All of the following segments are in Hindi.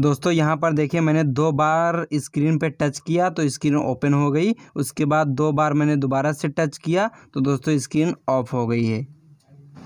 दोस्तों यहाँ पर देखिए मैंने दो बार स्क्रीन पे टच किया तो स्क्रीन ओपन हो गई उसके बाद दो बार मैंने दोबारा से टच किया तो दोस्तों स्क्रीन ऑफ हो गई है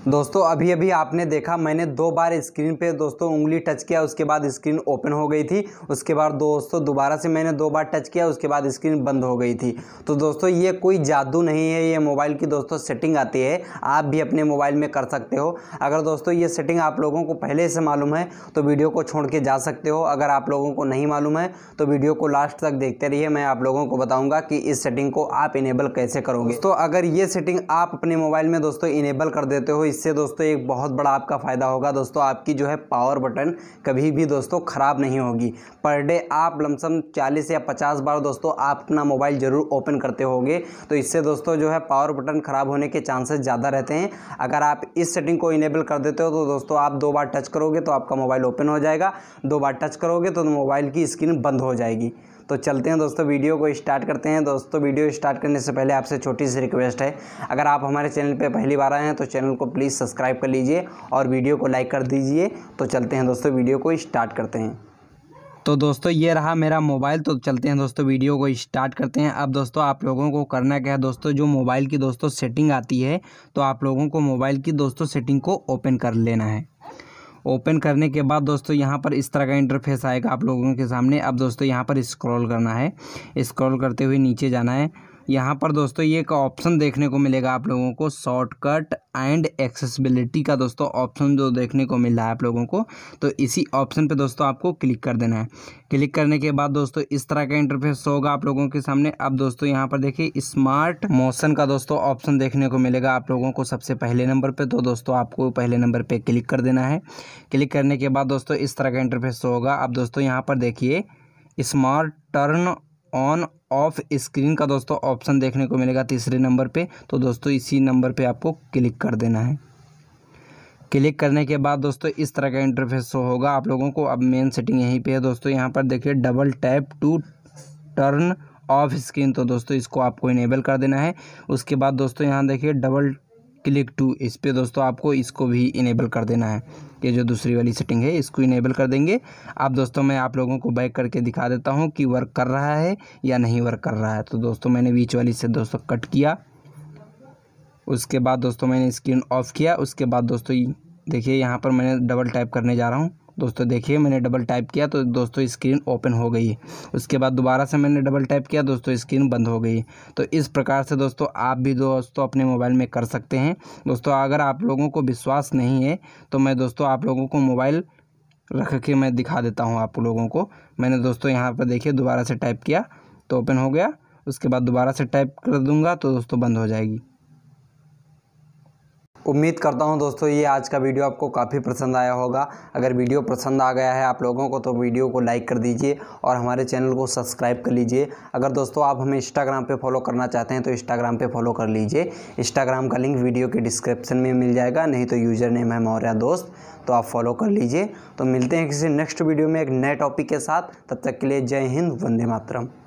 दोस्तों अभी अभी आपने देखा मैंने दो बार स्क्रीन पे दोस्तों उंगली टच किया उसके बाद स्क्रीन ओपन हो गई थी उसके बाद दोस्तों दोबारा से मैंने दो बार टच किया उसके बाद स्क्रीन बंद हो गई थी तो दोस्तों ये कोई जादू नहीं है ये मोबाइल की दोस्तों सेटिंग आती है आप भी अपने मोबाइल में कर सकते हो अगर दोस्तों ये सेटिंग आप लोगों को पहले से मालूम है तो वीडियो को छोड़ के जा सकते हो अगर आप लोगों को नहीं मालूम है तो वीडियो को लास्ट तक देखते रहिए मैं आप लोगों को बताऊँगा कि इस सेटिंग को आप इनेबल कैसे करोगे तो अगर ये सेटिंग आप अपने मोबाइल में दोस्तों इनेबल कर देते हो इससे दोस्तों एक बहुत बड़ा आपका फ़ायदा होगा दोस्तों आपकी जो है पावर बटन कभी भी दोस्तों ख़राब नहीं होगी पर डे आप लमसम चालीस या पचास बार दोस्तों आप अपना मोबाइल ज़रूर ओपन करते होंगे तो इससे दोस्तों जो है पावर बटन ख़राब होने के चांसेस ज़्यादा रहते हैं अगर आप इस सेटिंग को इनेबल कर देते हो तो दोस्तों आप दो बार टच करोगे तो आपका मोबाइल ओपन हो जाएगा दो बार टच करोगे तो मोबाइल की स्क्रीन बंद हो जाएगी तो चलते हैं दोस्तों वीडियो को स्टार्ट करते हैं दोस्तों वीडियो स्टार्ट करने से पहले आपसे छोटी सी रिक्वेस्ट है अगर आप हमारे चैनल पर पहली बार आए हैं तो चैनल को प्लीज़ सब्सक्राइब कर लीजिए और वीडियो को लाइक कर दीजिए तो चलते हैं दोस्तों वीडियो को स्टार्ट करते हैं तो दोस्तों ये रहा मेरा मोबाइल तो चलते हैं दोस्तों वीडियो को स्टार्ट करते हैं अब दोस्तों आप लोगों को करना क्या है दोस्तों जो मोबाइल की दोस्तों सेटिंग आती है तो आप लोगों को मोबाइल की दोस्तों सेटिंग को ओपन कर लेना है ओपन करने के बाद दोस्तों यहाँ पर इस तरह का इंटरफेस आएगा आप लोगों के सामने अब दोस्तों यहाँ पर स्क्रॉल करना है स्क्रॉल करते हुए नीचे जाना है यहाँ पर दोस्तों ये एक ऑप्शन देखने को मिलेगा आप लोगों को शॉर्टकट एंड एक्सेसिबिलिटी का दोस्तों ऑप्शन जो देखने को मिल रहा है आप लोगों को तो इसी ऑप्शन पे दोस्तों आपको क्लिक कर देना है क्लिक करने के बाद दोस्तों इस तरह का इंटरफेस होगा आप लोगों के सामने अब दोस्तों यहाँ पर देखिए स्मार्ट मोशन का दोस्तों ऑप्शन देखने को मिलेगा आप लोगों को सबसे पहले नंबर पर तो दोस्तों आपको पहले नंबर पर क्लिक कर देना है क्लिक करने के बाद दोस्तों इस तरह का इंटरफेस होगा अब दोस्तों यहाँ पर देखिए smart turn on off screen का दोस्तों ऑप्शन देखने को मिलेगा तीसरे नंबर पे तो दोस्तों इसी नंबर पे आपको क्लिक कर देना है क्लिक करने के बाद दोस्तों इस तरह का इंटरफेस होगा आप लोगों को अब मेन सेटिंग यहीं पे है दोस्तों यहाँ पर देखिए double tap to turn off screen तो दोस्तों इसको आपको इनेबल कर देना है उसके बाद दोस्तों यहाँ देखिए डबल क्लिक टू इस पर दोस्तों आपको इसको भी इनेबल कर देना है ये जो दूसरी वाली सेटिंग है इसको इनेबल कर देंगे अब दोस्तों मैं आप लोगों को बैक करके दिखा देता हूँ कि वर्क कर रहा है या नहीं वर्क कर रहा है तो दोस्तों मैंने बीच वाली से दोस्तों कट किया उसके बाद दोस्तों मैंने स्क्रीन ऑफ किया उसके बाद दोस्तों देखिए यहाँ पर मैंने डबल टाइप करने जा रहा हूँ दोस्तों देखिए मैंने डबल टाइप किया तो दोस्तों स्क्रीन ओपन हो गई उसके बाद दोबारा से मैंने डबल टाइप किया दोस्तों स्क्रीन बंद हो गई तो इस प्रकार से दोस्तों आप भी दोस्तों अपने मोबाइल में कर सकते हैं दोस्तों अगर आप लोगों को विश्वास नहीं है तो मैं दोस्तों आप लोगों को मोबाइल रख के मैं दिखा देता हूँ आप लोगों को मैंने दोस्तों यहाँ पर देखिए दोबारा से टाइप किया तो ओपन हो गया उसके बाद दोबारा से टाइप कर दूँगा तो दोस्तों बंद हो जाएगी उम्मीद करता हूं दोस्तों ये आज का वीडियो आपको काफ़ी पसंद आया होगा अगर वीडियो पसंद आ गया है आप लोगों को तो वीडियो को लाइक कर दीजिए और हमारे चैनल को सब्सक्राइब कर लीजिए अगर दोस्तों आप हमें इंस्टाग्राम पे फॉलो करना चाहते हैं तो इंस्टाग्राम पे फॉलो कर लीजिए इंस्टाग्राम का लिंक वीडियो के डिस्क्रिप्शन में मिल जाएगा नहीं तो यूज़र नेम है मौर्य दोस्त तो आप फॉलो कर लीजिए तो मिलते हैं किसी नेक्स्ट वीडियो में एक नए टॉपिक के साथ तब तक के लिए जय हिंद वंदे मातरम